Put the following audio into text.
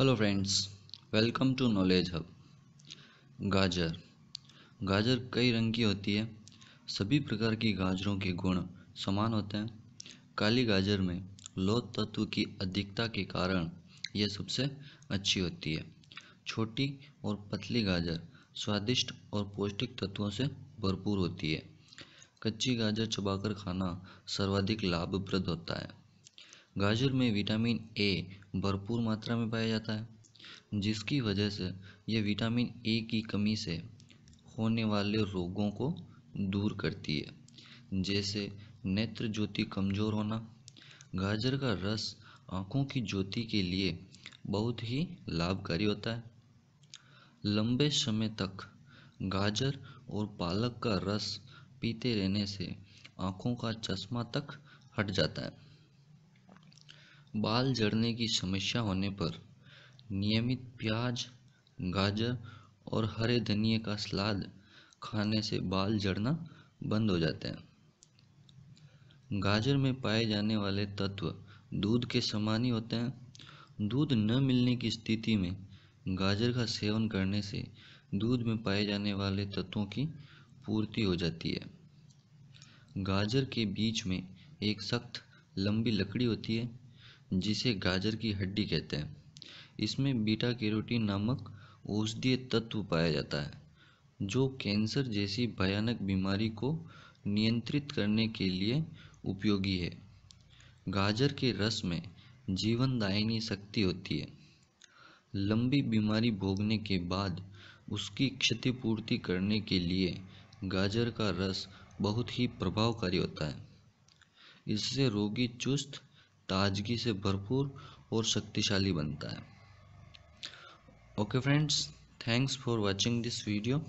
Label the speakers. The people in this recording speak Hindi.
Speaker 1: hello friends welcome to knowledge hub गाजर गाजर कई रंग की होती है सभी प्रकार की गाजरों के गुण समान होते हैं काली गाजर में लोह तत्व की अधिकता के कारण यह सबसे अच्छी होती है छोटी और पतली गाजर स्वादिष्ट और पौष्टिक तत्वों से भरपूर होती है कच्ची गाजर चबाकर खाना सर्वाधिक लाभप्रद होता है गाजर में विटामिन ए भरपूर मात्रा में पाया जाता है जिसकी वजह से यह विटामिन ए की कमी से होने वाले रोगों को दूर करती है जैसे नेत्र ज्योति कमज़ोर होना गाजर का रस आँखों की ज्योति के लिए बहुत ही लाभकारी होता है लंबे समय तक गाजर और पालक का रस पीते रहने से आँखों का चश्मा तक हट जाता है बाल झड़ने की समस्या होने पर नियमित प्याज गाजर और हरे धनिए का सलाद खाने से बाल झड़ना बंद हो जाते हैं गाजर में पाए जाने वाले तत्व दूध के समान ही होते हैं दूध न मिलने की स्थिति में गाजर का सेवन करने से दूध में पाए जाने वाले तत्वों की पूर्ति हो जाती है गाजर के बीच में एक सख्त लंबी लकड़ी होती है जिसे गाजर की हड्डी कहते हैं इसमें बीटा कैरोटीन नामक औषधीय तत्व पाया जाता है जो कैंसर जैसी भयानक बीमारी को नियंत्रित करने के लिए उपयोगी है गाजर के रस में जीवनदायिनी शक्ति होती है लंबी बीमारी भोगने के बाद उसकी क्षतिपूर्ति करने के लिए गाजर का रस बहुत ही प्रभावकारी होता है इससे रोगी चुस्त ताजगी से भरपूर और शक्तिशाली बनता है okay friends thanks for watching this video